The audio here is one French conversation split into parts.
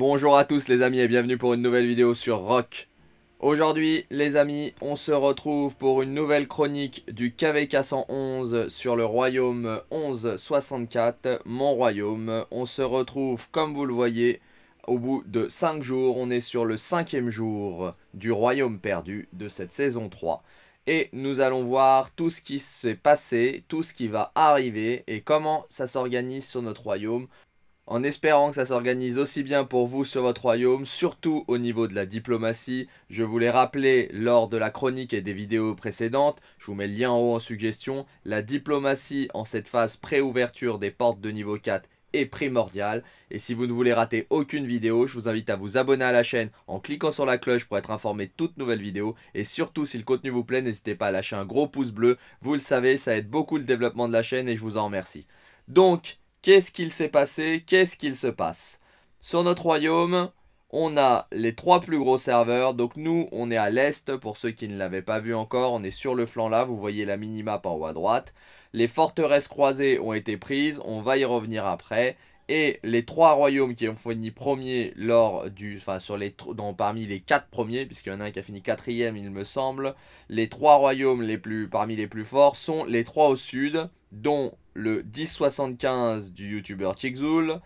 Bonjour à tous les amis et bienvenue pour une nouvelle vidéo sur Rock. Aujourd'hui les amis, on se retrouve pour une nouvelle chronique du KVK 111 sur le royaume 1164, mon royaume. On se retrouve comme vous le voyez au bout de 5 jours, on est sur le cinquième jour du royaume perdu de cette saison 3 et nous allons voir tout ce qui s'est passé, tout ce qui va arriver et comment ça s'organise sur notre royaume en espérant que ça s'organise aussi bien pour vous sur votre royaume, surtout au niveau de la diplomatie. Je vous l'ai rappelé lors de la chronique et des vidéos précédentes, je vous mets le lien en haut en suggestion, la diplomatie en cette phase pré-ouverture des portes de niveau 4 est primordiale. Et si vous ne voulez rater aucune vidéo, je vous invite à vous abonner à la chaîne en cliquant sur la cloche pour être informé de toutes nouvelles vidéos. Et surtout, si le contenu vous plaît, n'hésitez pas à lâcher un gros pouce bleu. Vous le savez, ça aide beaucoup le développement de la chaîne et je vous en remercie. Donc, Qu'est-ce qu'il s'est passé Qu'est-ce qu'il se passe Sur notre royaume, on a les trois plus gros serveurs. Donc nous, on est à l'est, pour ceux qui ne l'avaient pas vu encore. On est sur le flanc là, vous voyez la minima en haut à droite. Les forteresses croisées ont été prises, on va y revenir après. Et les trois royaumes qui ont fini premier lors du, enfin sur les, dans, parmi les quatre premiers, puisqu'il y en a un qui a fini quatrième il me semble, les trois royaumes les plus, parmi les plus forts sont les trois au sud, dont le 1075 du youtubeur Chigzul,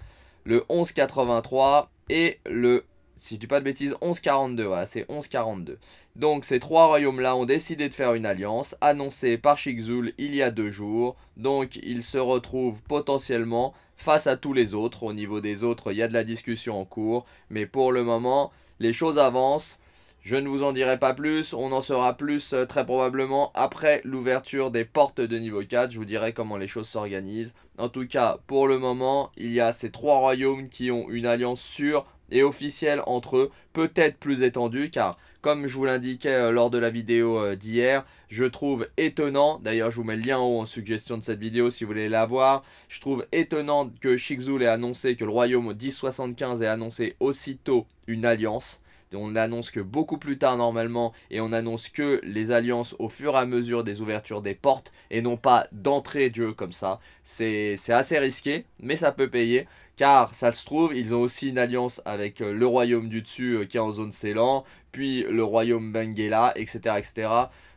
le 1183 et le, si tu pas de bêtises, 1142. Voilà, c'est 1142. Donc ces trois royaumes-là ont décidé de faire une alliance annoncée par Chigzul il y a deux jours. Donc ils se retrouvent potentiellement face à tous les autres. Au niveau des autres, il y a de la discussion en cours. Mais pour le moment, les choses avancent. Je ne vous en dirai pas plus, on en saura plus euh, très probablement après l'ouverture des portes de niveau 4, je vous dirai comment les choses s'organisent. En tout cas, pour le moment, il y a ces trois royaumes qui ont une alliance sûre et officielle entre eux, peut-être plus étendue car comme je vous l'indiquais euh, lors de la vidéo euh, d'hier, je trouve étonnant, d'ailleurs je vous mets le lien en haut en suggestion de cette vidéo si vous voulez la voir, je trouve étonnant que Shikzul ait annoncé que le royaume 1075 ait annoncé aussitôt une alliance on n'annonce que beaucoup plus tard normalement et on annonce que les alliances au fur et à mesure des ouvertures des portes et non pas d'entrée de jeu comme ça. C'est assez risqué mais ça peut payer car ça se trouve ils ont aussi une alliance avec euh, le royaume du dessus euh, qui est en zone Ceylan puis le royaume Benguela etc etc.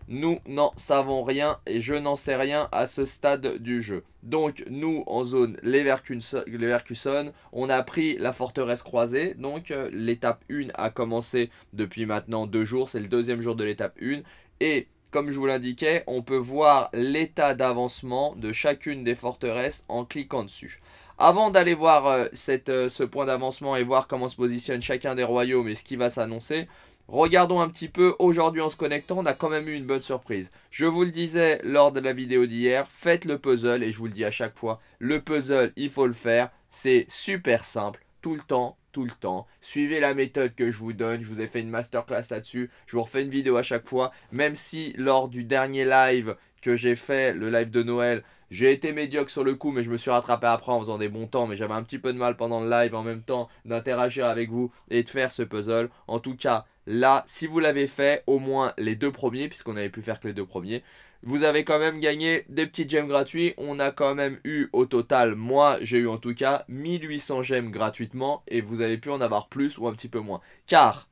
Nous n'en savons rien et je n'en sais rien à ce stade du jeu. Donc nous, en zone Leverkusen, on a pris la forteresse croisée. Donc euh, l'étape 1 a commencé depuis maintenant deux jours. C'est le deuxième jour de l'étape 1. Et comme je vous l'indiquais, on peut voir l'état d'avancement de chacune des forteresses en cliquant dessus. Avant d'aller voir euh, euh, ce point d'avancement et voir comment se positionne chacun des royaumes et ce qui va s'annoncer, Regardons un petit peu, aujourd'hui en se connectant, on a quand même eu une bonne surprise. Je vous le disais lors de la vidéo d'hier, faites le puzzle, et je vous le dis à chaque fois, le puzzle, il faut le faire, c'est super simple, tout le temps, tout le temps. Suivez la méthode que je vous donne, je vous ai fait une masterclass là-dessus, je vous refais une vidéo à chaque fois, même si lors du dernier live que j'ai fait, le live de Noël, j'ai été médiocre sur le coup, mais je me suis rattrapé après en faisant des bons temps. Mais j'avais un petit peu de mal pendant le live en même temps d'interagir avec vous et de faire ce puzzle. En tout cas, Là, si vous l'avez fait, au moins les deux premiers, puisqu'on n'avait pu faire que les deux premiers, vous avez quand même gagné des petits gemmes gratuits. On a quand même eu au total, moi j'ai eu en tout cas 1800 gemmes gratuitement et vous avez pu en avoir plus ou un petit peu moins. Car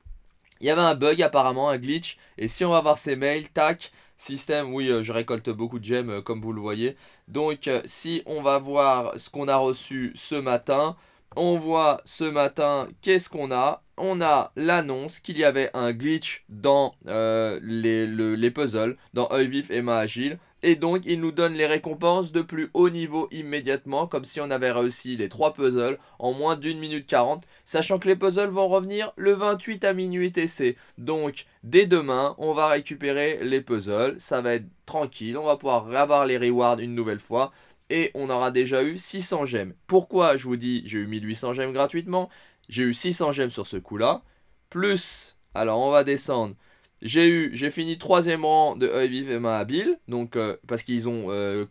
il y avait un bug apparemment, un glitch. Et si on va voir ces mails, tac, système, oui euh, je récolte beaucoup de gemmes euh, comme vous le voyez. Donc euh, si on va voir ce qu'on a reçu ce matin, on voit ce matin qu'est-ce qu'on a on a l'annonce qu'il y avait un glitch dans euh, les, puzzles, dans œil vif et main agile. Et donc, il nous donne les récompenses de plus haut niveau immédiatement, comme si on avait réussi les trois puzzles en moins d'une minute 40, sachant que les puzzles vont revenir le 28 à minuit TC. Donc, dès demain, on va récupérer les puzzles, ça va être tranquille, on va pouvoir avoir les rewards une nouvelle fois et on aura déjà eu 600 gemmes. Pourquoi je vous dis j'ai eu 1800 gemmes gratuitement j'ai eu 600 gemmes sur ce coup-là. Plus, alors on va descendre. J'ai eu, j'ai fini troisième rang de Vive et main habile, donc euh, parce qu'ils ont euh, clôturé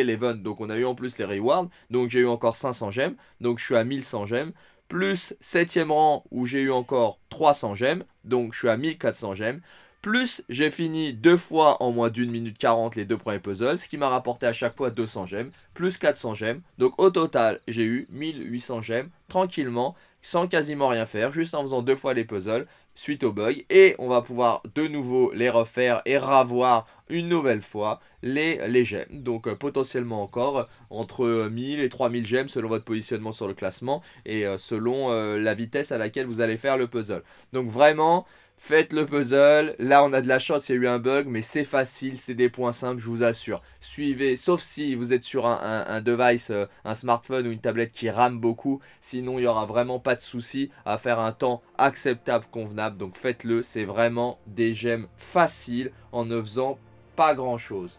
clôturé l'event, donc on a eu en plus les rewards, donc j'ai eu encore 500 gemmes, donc je suis à 1100 gemmes, plus septième rang où j'ai eu encore 300 gemmes, donc je suis à 1400 gemmes, plus j'ai fini deux fois en moins d'une minute 40 les deux premiers puzzles, ce qui m'a rapporté à chaque fois 200 gemmes, plus 400 gemmes, donc au total j'ai eu 1800 gemmes tranquillement sans quasiment rien faire, juste en faisant deux fois les puzzles suite au bug. Et on va pouvoir de nouveau les refaire et ravoir une nouvelle fois les, les gemmes. Donc euh, potentiellement encore euh, entre 1000 et 3000 gemmes selon votre positionnement sur le classement et euh, selon la vitesse à laquelle vous allez faire le puzzle. Donc vraiment, Faites le puzzle. Là, on a de la chance, il y a eu un bug, mais c'est facile, c'est des points simples, je vous assure. Suivez, sauf si vous êtes sur un, device, euh, un smartphone ou une tablette qui rame beaucoup. Sinon, il n'y aura vraiment pas de souci à faire un temps acceptable, convenable. Donc faites-le, c'est vraiment des gemmes faciles en ne faisant pas grand-chose.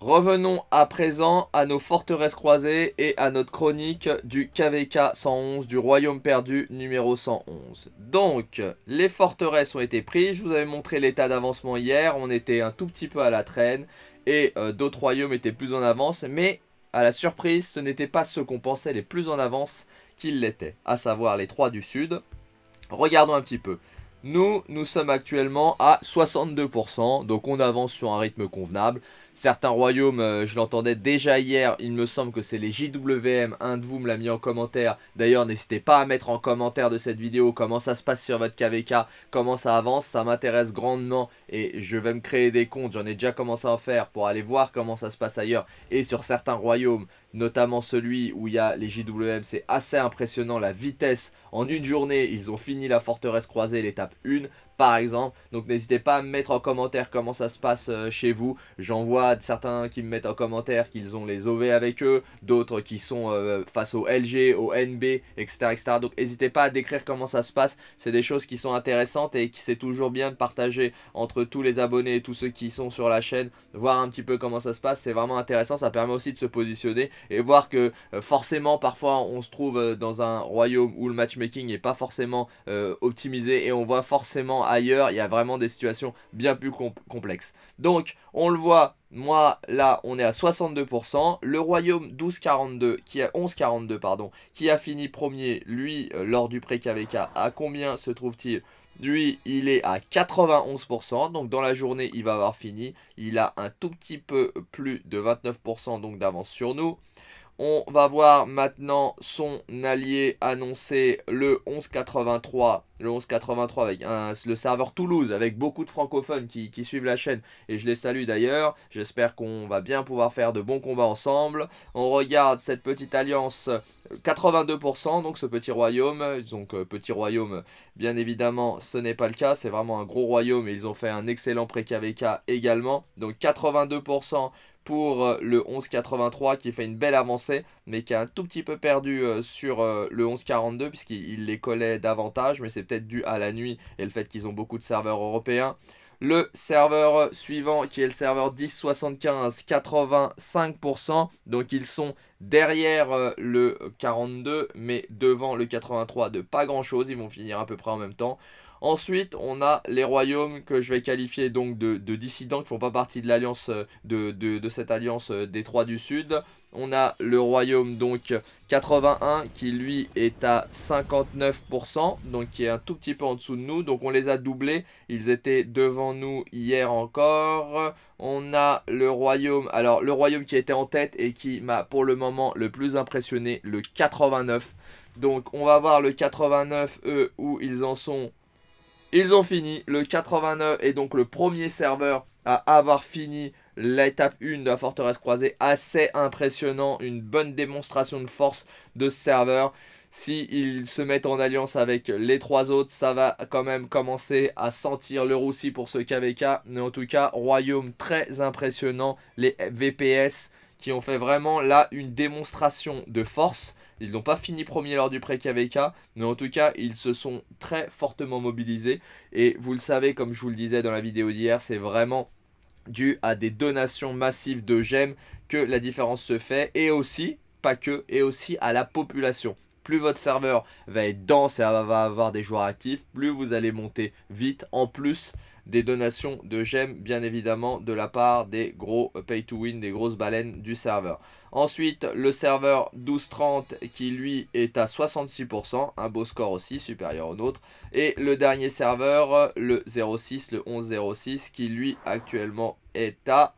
Revenons à présent à nos forteresses croisées et à notre chronique du KVK 111 du Royaume perdu numéro 111. Donc, les forteresses ont été prises, je vous avais montré l'état d'avancement hier, on était un tout petit peu à la traîne et euh, d'autres royaumes étaient plus en avance, mais à la surprise, ce n'était pas ceux qu'on pensait les plus en avance qu'ils l'étaient, à savoir les trois du sud. Regardons un petit peu. Nous, nous sommes actuellement à 62%, donc on avance sur un rythme convenable certains royaumes, euh, je l'entendais déjà hier, il me semble que c'est les JWM, un de vous me l'a mis en commentaire. D'ailleurs, n'hésitez pas à mettre en commentaire de cette vidéo comment ça se passe sur votre KVK, comment ça avance, ça m'intéresse grandement et je vais me créer des comptes, j'en ai déjà commencé à en faire pour aller voir comment ça se passe ailleurs et sur certains royaumes, notamment celui où il y a les JWM, c'est assez impressionnant la vitesse. En une journée, ils ont fini la forteresse croisée, l'étape 1 par exemple. Donc n'hésitez pas à me mettre en commentaire comment ça se passe euh, chez vous. J'en vois certains qui me mettent en commentaire qu'ils ont les OV avec eux, d'autres qui sont euh, face au LG, au NB, etc. etc. Donc n'hésitez pas à décrire comment ça se passe. C'est des choses qui sont intéressantes et qui c'est toujours bien de partager entre tous les abonnés et tous ceux qui sont sur la chaîne, voir un petit peu comment ça se passe. C'est vraiment intéressant, ça permet aussi de se positionner et voir que euh, forcément parfois on se trouve dans un royaume où le matchmaking n'est pas forcément optimisé et on voit forcément ailleurs, il y a vraiment des situations bien plus complexes. Donc, on le voit, moi, là, on est à 62%. Le Royaume 12,42, qui est 11,42, pardon, qui a fini premier, lui, euh, lors du pré-KVK, à combien se trouve-t-il lui, il est à 91%, donc dans la journée, il va avoir fini. Il a un tout petit peu plus de 29% donc d'avance sur nous. On va voir maintenant son allié annoncé, le 1183. Le 1183 avec le serveur Toulouse, avec beaucoup de francophones qui, suivent la chaîne. Et je les salue d'ailleurs. J'espère qu'on va bien pouvoir faire de bons combats ensemble. On regarde cette petite alliance 82%, euh, donc ce petit royaume. Donc euh, petit royaume, bien évidemment, ce n'est pas le cas. C'est vraiment un gros royaume et ils ont fait un excellent pré-KVK également. Donc 82% pour euh, le 11,83 qui fait une belle avancée, mais qui a un tout petit peu perdu euh, sur euh, le 11,42 puisqu'il les collait davantage, mais c'est peut-être dû à la nuit et le fait qu'ils ont beaucoup de serveurs européens. Le serveur suivant qui est le serveur 1075, 85%. Donc ils sont derrière le 42 mais devant le 83 de pas grand chose. Ils vont finir à peu près en même temps. Ensuite, on a les royaumes que je vais qualifier donc de, dissidents qui ne font pas partie de l'alliance euh, de, cette alliance euh, des trois du Sud. On a le royaume donc 81 qui lui est à 59%, donc qui est un tout petit peu en dessous de nous. Donc on les a doublés, ils étaient devant nous hier encore. On a le royaume, alors le royaume qui était en tête et qui m'a pour le moment le plus impressionné, le 89. Donc on va voir le 89, eux, où ils en sont ils ont fini le 89 est donc le premier serveur à avoir fini l'étape 1 de la forteresse croisée. Assez impressionnant, une bonne démonstration de force de ce serveur. S'ils se mettent en alliance avec les trois autres, ça va quand même commencer à sentir le roussi pour ce KVK. Mais en tout cas, royaume très impressionnant. Les VPS qui ont fait vraiment là une démonstration de force. Ils n'ont pas fini premier lors du pré KVK, mais en tout cas, ils se sont très fortement mobilisés. Et vous le savez, comme je vous le disais dans la vidéo d'hier, c'est vraiment dû à des donations massives de gemmes que la différence se fait. Et aussi, pas que, et aussi à la population plus votre serveur va être dense et va avoir des joueurs actifs, plus vous allez monter vite. En plus, des donations de gemmes, bien évidemment, de la part des gros euh, pay-to-win, des grosses baleines du serveur. Ensuite, le serveur 1230 qui lui est à 66%, un beau score aussi, supérieur au nôtre. Et le dernier serveur, euh, le 06, le 1106 qui lui actuellement est à,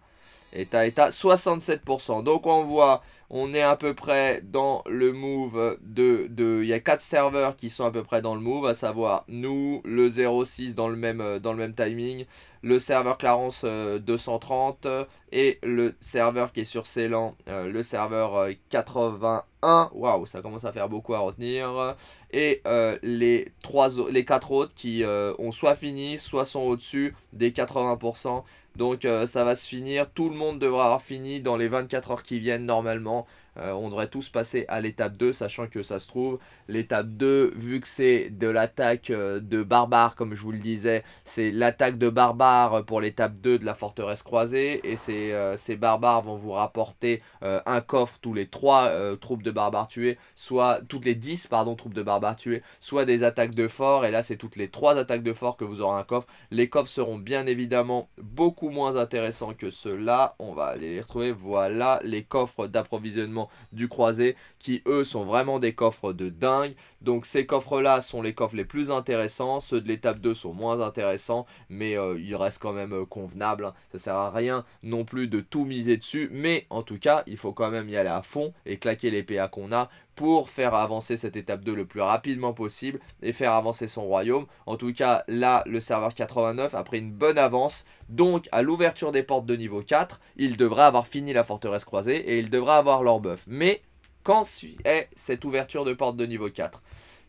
est à, est à 67%. Donc on voit on est à peu près dans le move de... Il y a quatre serveurs qui sont à peu près dans le move, à savoir nous, le 06 dans le même, euh, dans le même timing, le serveur Clarence 230 euh, et le serveur qui est sur Célan, euh, le serveur 81. Waouh, ça commence à faire beaucoup à retenir. Et les, trois, les quatre autres qui ont soit fini, soit sont au-dessus des 80% donc euh, ça va se finir, tout le monde devra avoir fini dans les 24 heures qui viennent normalement. Euh, on devrait tous passer à l'étape 2, sachant que ça se trouve, l'étape 2, vu que c'est de l'attaque euh, de barbares, comme je vous le disais, c'est l'attaque de barbares pour l'étape 2 de la forteresse croisée, et ces, euh, ces barbares vont vous rapporter un coffre tous les 3 troupes de barbares tuées, soit toutes les 10 pardon, troupes de barbares tuées, soit des attaques de fort, et là c'est toutes les 3 attaques de fort que vous aurez un coffre. Les coffres seront bien évidemment beaucoup moins intéressants que ceux-là, on va aller les retrouver, voilà les coffres d'approvisionnement du croisé, qui eux sont vraiment des coffres de dingue. Donc ces coffres-là sont les coffres les plus intéressants, ceux de l'étape 2 sont moins intéressants, mais il euh, ils restent quand même convenable euh, convenables. Hein. Ça sert à rien non plus de tout miser dessus, mais en tout cas, il faut quand même y aller à fond et claquer les PA qu'on a pour faire avancer cette étape 2 le plus rapidement possible et faire avancer son royaume. En tout cas, là, le serveur 89 a pris une bonne avance. Donc, à l'ouverture des portes de niveau 4, il devrait avoir fini la forteresse croisée et il devrait avoir leur buff. Mais, quand est cette ouverture de porte de niveau 4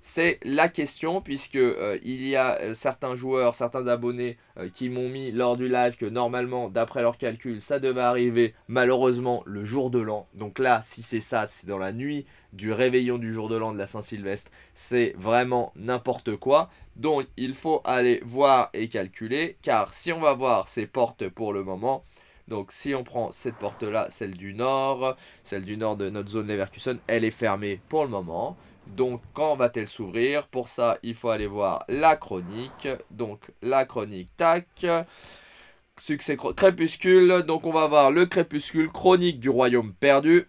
c'est la question puisque euh, il y a euh, certains joueurs, certains abonnés euh, qui m'ont mis lors du live que normalement, d'après leurs calculs, ça devait arriver malheureusement le jour de l'an. Donc là, si c'est ça, c'est dans la nuit du réveillon du jour de l'an de la Saint-Sylvestre, c'est vraiment n'importe quoi. Donc il faut aller voir et calculer car si on va voir ces portes pour le moment, donc si on prend cette porte là, celle du nord, celle du nord de notre zone Leverkusen, elle est fermée pour le moment. Donc quand va-t-elle s'ouvrir Pour ça, il faut aller voir la chronique. Donc la chronique, tac. Succès crépuscule. Donc on va voir le crépuscule chronique du royaume perdu.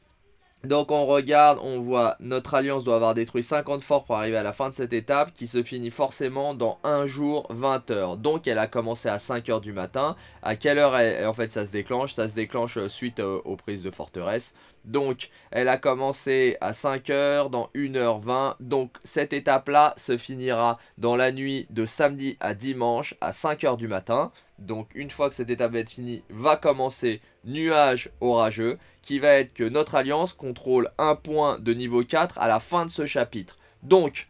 Donc on regarde, on voit notre alliance doit avoir détruit 50 forts pour arriver à la fin de cette étape qui se finit forcément dans 1 jour 20 heures. Donc elle a commencé à 5 heures du matin. À quelle heure en fait ça se déclenche Ça se déclenche euh, suite euh, aux prises de forteresse. Donc elle a commencé à 5 heures dans 1h20. Donc cette étape là se finira dans la nuit de samedi à dimanche à 5 heures du matin. Donc une fois que cette étape va être finie, va commencer nuage orageux, qui va être que notre alliance contrôle un point de niveau 4 à la fin de ce chapitre. Donc,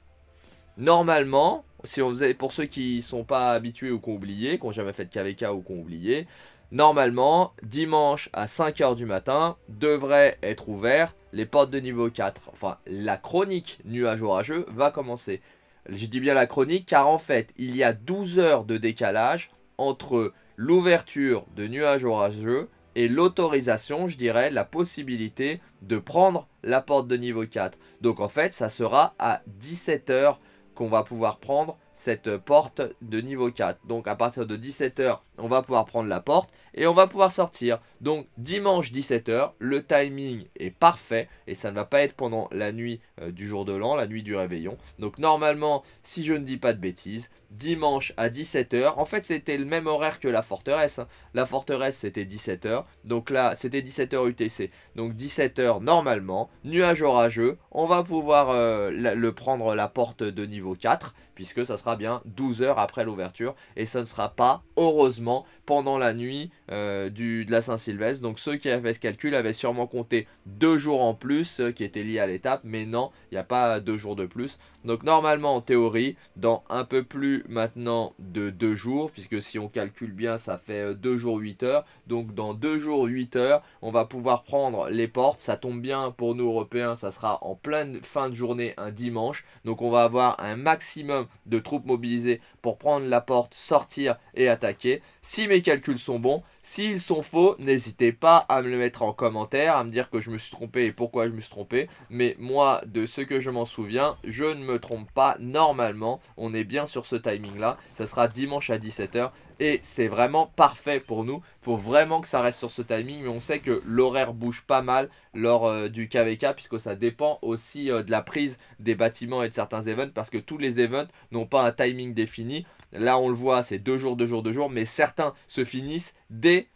normalement, si on faisait, pour ceux qui ne sont pas habitués ou qui ont oublié, qui n'ont jamais fait de KVK ou qui ont oublié, normalement, dimanche à 5h du matin, devraient être ouvertes les portes de niveau 4. Enfin, la chronique nuage orageux va commencer. Je dis bien la chronique car en fait, il y a 12 heures de décalage entre l'ouverture de nuage orageux et l'autorisation, je dirais, la possibilité de prendre la porte de niveau 4. Donc en fait, ça sera à 17h qu'on va pouvoir prendre cette porte de niveau 4. Donc à partir de 17h, on va pouvoir prendre la porte et on va pouvoir sortir. Donc dimanche 17h, le timing est parfait et ça ne va pas être pendant la nuit euh, du jour de l'an, la nuit du réveillon. Donc normalement, si je ne dis pas de bêtises, dimanche à 17h, en fait c'était le même horaire que la forteresse. Hein. La forteresse c'était 17h, donc là c'était 17h UTC. Donc 17h normalement, nuage orageux, on va pouvoir euh, le prendre la porte de niveau 4 puisque ça sera bien 12 h après l'ouverture et ça ne sera pas heureusement pendant la nuit euh, du, de la Saint-Sylvestre. Donc ceux qui avaient ce calcul avaient sûrement compté deux jours en plus qui étaient liés à l'étape, mais non, il n'y a pas deux jours de plus. Donc normalement, en théorie, dans un peu plus maintenant de 2 jours, puisque si on calcule bien, ça fait euh, deux jours 8 heures. Donc dans 2 jours 8 heures, on va pouvoir prendre les portes. Ça tombe bien pour nous Européens, ça sera en pleine fin de journée, un dimanche. Donc on va avoir un maximum de troupes mobilisées pour prendre la porte, sortir et attaquer. Si mes calculs sont bons, S'ils sont faux, n'hésitez pas à me le mettre en commentaire, à me dire que je me suis trompé et pourquoi je me suis trompé. Mais moi, de ce que je m'en souviens, je ne me trompe pas normalement. On est bien sur ce timing-là. Ça sera dimanche à 17h. Et c'est vraiment parfait pour nous. Faut vraiment que ça reste sur ce timing. Mais on sait que l'horaire bouge pas mal lors euh, du KVK. Puisque ça dépend aussi euh, de la prise des bâtiments et de certains events. Parce que tous les events n'ont pas un timing défini. Là on le voit c'est deux jours, deux jours, deux jours. Mais certains se finissent dès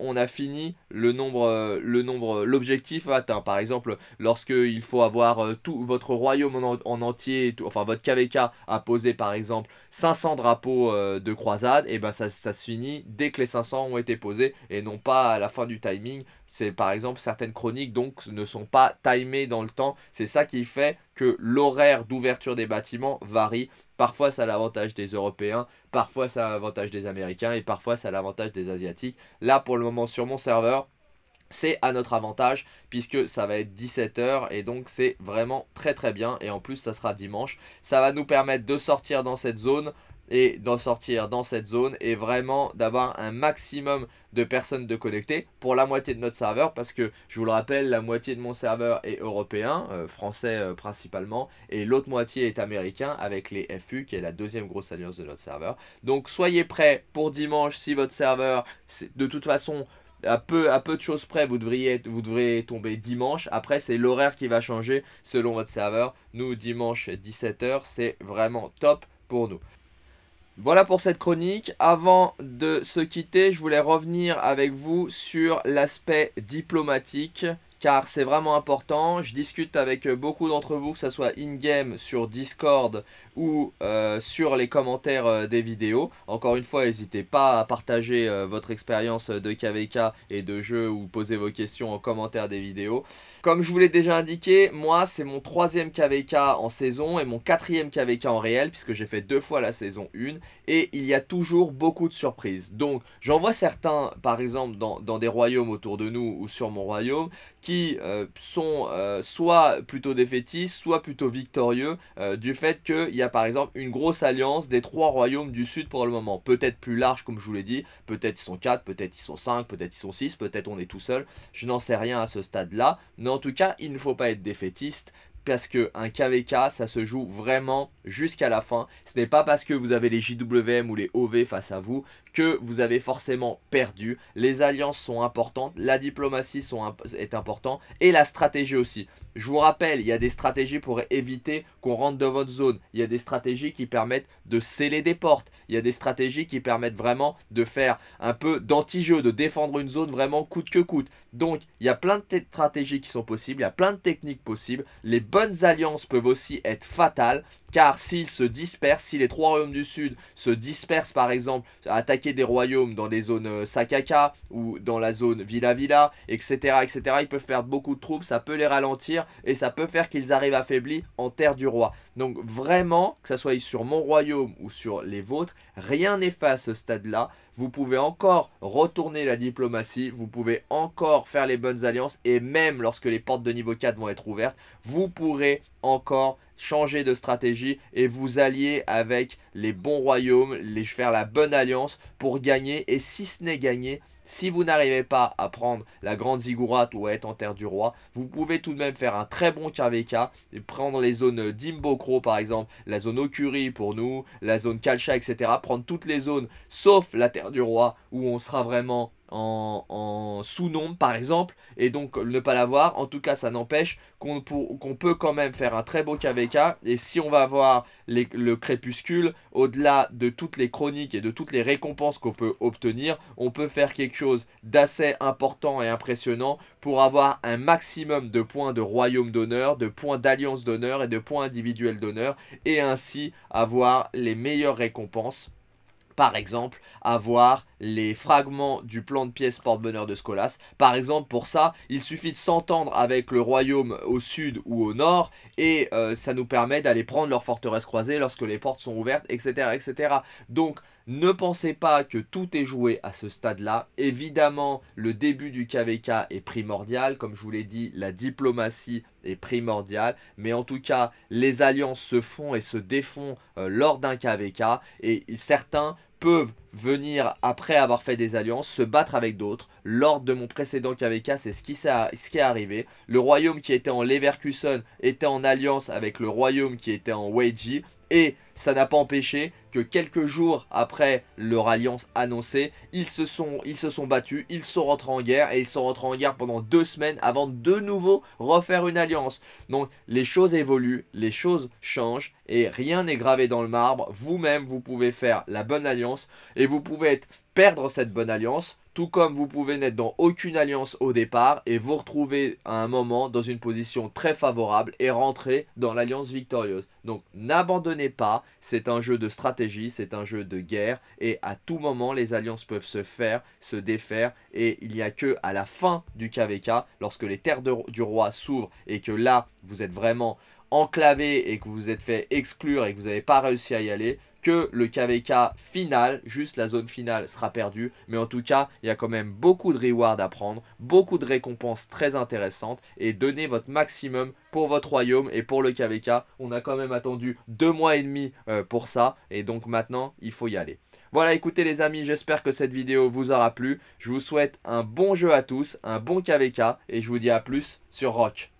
on a fini le nombre, euh, le nombre, euh, l'objectif atteint. Par exemple, lorsque il faut avoir euh, tout votre royaume en, entier, enfin votre KVK a posé par exemple 500 drapeaux de croisade, et eh ben ça, ça se finit dès que les 500 ont été posés et non pas à la fin du timing c'est par exemple certaines chroniques donc ne sont pas timées dans le temps. C'est ça qui fait que l'horaire d'ouverture des bâtiments varie. Parfois c'est à l'avantage des Européens, parfois ça à l'avantage des Américains et parfois c'est à l'avantage des Asiatiques. Là pour le moment sur mon serveur, c'est à notre avantage puisque ça va être 17h et donc c'est vraiment très très bien et en plus ça sera dimanche. Ça va nous permettre de sortir dans cette zone et d'en sortir dans cette zone et vraiment d'avoir un maximum de personnes de connecter pour la moitié de notre serveur parce que je vous le rappelle la moitié de mon serveur est européen, euh, français euh, principalement et l'autre moitié est américain avec les FU qui est la deuxième grosse alliance de notre serveur. Donc soyez prêts pour dimanche si votre serveur de toute façon à peu, de choses près, vous devriez, vous devriez tomber dimanche. Après, c'est l'horaire qui va changer selon votre serveur. Nous, dimanche 17h, c'est vraiment top pour nous. Voilà pour cette chronique. Avant de se quitter, je voulais revenir avec vous sur l'aspect diplomatique car c'est vraiment important. Je discute avec beaucoup d'entre vous, que ce soit in-game sur Discord ou euh, sur les commentaires euh, des vidéos. Encore une fois, n'hésitez pas à partager euh, votre expérience de KVK et de jeu ou poser vos questions en commentaire des vidéos. Comme je vous l'ai déjà indiqué, moi c'est mon troisième KVK en saison et mon quatrième KVK en réel puisque j'ai fait deux fois la saison 1 et il y a toujours beaucoup de surprises. Donc j'en vois certains par exemple dans, dans, des royaumes autour de nous ou sur mon royaume qui sont soit plutôt défaitistes, soit plutôt victorieux du fait qu'il y a par exemple une grosse alliance des trois royaumes du sud pour le moment. Peut-être plus large comme je vous l'ai dit, peut-être ils sont quatre peut-être ils sont cinq peut-être ils sont six peut-être on est tout seul, je n'en sais rien à ce stade-là. Mais en tout cas, il ne faut pas être défaitiste parce que un KVK, ça se joue vraiment jusqu'à la fin. Ce n'est pas parce que vous avez les JWM ou les OV face à vous que vous avez forcément perdu. Les alliances sont importantes, la diplomatie sont est importante et la stratégie aussi. Je vous rappelle, il y a des stratégies pour éviter qu'on rentre dans votre zone. Il y a des stratégies qui permettent de sceller des portes. Il y a des stratégies qui permettent vraiment de faire un peu d'anti-jeu, de défendre une zone vraiment coûte que coûte. Donc, il y a plein de stratégies qui sont possibles, il y a plein de techniques possibles. Les bonnes alliances peuvent aussi être fatales. Car s'ils se dispersent, si les trois royaumes du sud se dispersent par exemple, attaquer des royaumes dans des zones euh, Sakaka ou dans la zone Villa Villa, etc., etc., ils peuvent perdre beaucoup de troupes, ça peut les ralentir et ça peut faire qu'ils arrivent affaiblis en terre du roi. Donc vraiment, que ça soit sur mon royaume ou sur les vôtres, rien n'est fait à ce stade-là. Vous pouvez encore retourner la diplomatie, vous pouvez encore faire les bonnes alliances et même lorsque les portes de niveau 4 vont être ouvertes, vous pourrez encore changer de stratégie et vous allier avec les bons royaumes, les, faire la bonne alliance pour gagner. Et si ce n'est gagné, si vous n'arrivez pas à prendre la grande ziggurat ou à être en terre du roi, vous pouvez tout de même faire un très bon KVK et prendre les zones d'Imbokro par exemple, la zone Okuri pour nous, la zone Kalcha, etc. Prendre toutes les zones sauf la terre du roi où on sera vraiment en, sous-nombre par exemple et donc ne pas l'avoir. En tout cas ça n'empêche qu'on peut quand même faire un très beau KVK et si on va voir le crépuscule au-delà de toutes les chroniques et de toutes les récompenses qu'on peut obtenir, on peut faire quelque chose d'assez important et impressionnant pour avoir un maximum de points de royaume d'honneur, de points d'alliance d'honneur et de points individuels d'honneur et ainsi avoir les meilleures récompenses par exemple, avoir les fragments du plan de pièces porte-bonheur de Scolas. Par exemple, pour ça, il suffit de s'entendre avec le royaume au sud ou au nord, et euh, ça nous permet d'aller prendre leur forteresse croisée lorsque les portes sont ouvertes, etc. etc. Donc, ne pensez pas que tout est joué à ce stade-là. Évidemment, le début du KVK est primordial. Comme je vous l'ai dit, la diplomatie est primordiale. Mais en tout cas, les alliances se font et se défont euh, lors d'un KVK. Et certains peuvent venir, après avoir fait des alliances, se battre avec d'autres. Lors de mon précédent KVK, c'est ce, ce, qui est arrivé. Le royaume qui était en Leverkusen était en alliance avec le royaume qui était en Weiji. Et ça n'a pas empêché quelques jours après leur alliance annoncée, ils se sont, ils se sont battus, ils sont rentrés en guerre et ils sont rentrés en guerre pendant deux semaines avant de nouveau refaire une alliance. Donc les choses évoluent, les choses changent et rien n'est gravé dans le marbre. Vous-même, vous pouvez faire la bonne alliance et vous pouvez être, perdre cette bonne alliance tout comme vous pouvez n'être dans aucune alliance au départ et vous retrouver à un moment dans une position très favorable et rentrer dans l'alliance victorieuse. Donc n'abandonnez pas, c'est un jeu de stratégie, c'est un jeu de guerre et à tout moment les alliances peuvent se faire, se défaire et il n'y a que à la fin du KVK, lorsque les terres du roi s'ouvrent et que là vous êtes vraiment enclavé et que vous vous êtes fait exclure et que vous n'avez pas réussi à y aller, que le KVK final, juste la zone finale sera perdue. Mais en tout cas, il y a quand même beaucoup de rewards à prendre, beaucoup de récompenses très intéressantes et donnez votre maximum pour votre royaume et pour le KVK. On a quand même attendu deux mois et demi euh, pour ça et donc maintenant, il faut y aller. Voilà, écoutez les amis, j'espère que cette vidéo vous aura plu. Je vous souhaite un bon jeu à tous, un bon KVK et je vous dis à plus sur Rock.